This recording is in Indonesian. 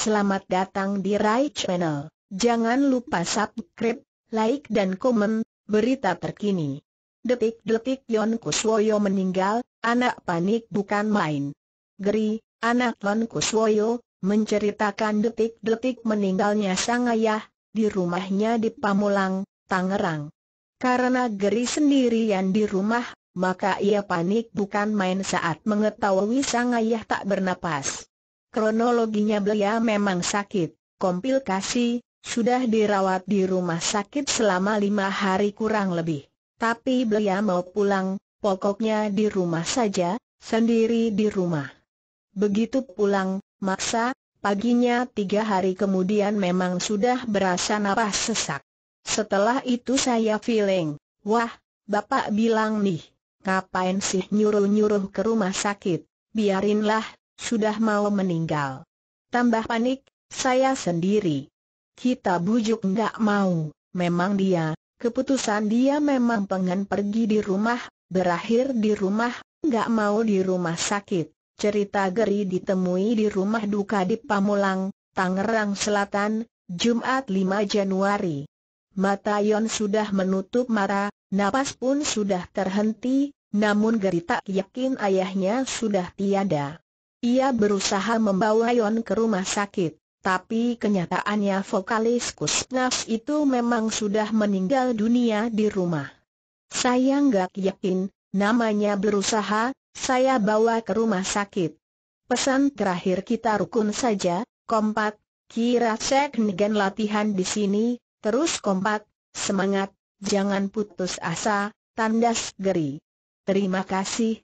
Selamat datang di Rai Channel. Jangan lupa subscribe, like dan komen, berita terkini. Detik-detik Yon Kuswoyo meninggal, anak panik bukan main. Geri, anak Yon Kuswoyo, menceritakan detik-detik meninggalnya sang ayah, di rumahnya di Pamulang, Tangerang. Karena Geri sendirian di rumah, maka ia panik bukan main saat mengetahui sang ayah tak bernapas. Kronologinya belia memang sakit, komplikasi, sudah dirawat di rumah sakit selama lima hari kurang lebih. Tapi belia mau pulang, pokoknya di rumah saja, sendiri di rumah. Begitu pulang, maksa, paginya tiga hari kemudian memang sudah berasa napas sesak. Setelah itu saya feeling, wah, bapak bilang nih, ngapain sih nyuruh-nyuruh ke rumah sakit, biarinlah, sudah mau meninggal. Tambah panik, saya sendiri. Kita bujuk nggak mau, memang dia, keputusan dia memang pengen pergi di rumah, berakhir di rumah, nggak mau di rumah sakit. Cerita Geri ditemui di rumah duka di Pamulang, Tangerang Selatan, Jumat 5 Januari. Mata Yon sudah menutup mata, napas pun sudah terhenti, namun Geri tak yakin ayahnya sudah tiada. Ia berusaha membawa Yon ke rumah sakit, tapi kenyataannya vokalis Kusnaf itu memang sudah meninggal dunia di rumah. Saya nggak yakin, namanya berusaha, saya bawa ke rumah sakit. Pesan terakhir kita rukun saja, kompak, kira cek negen latihan di sini, terus kompak, semangat, jangan putus asa, tandas geri. Terima kasih,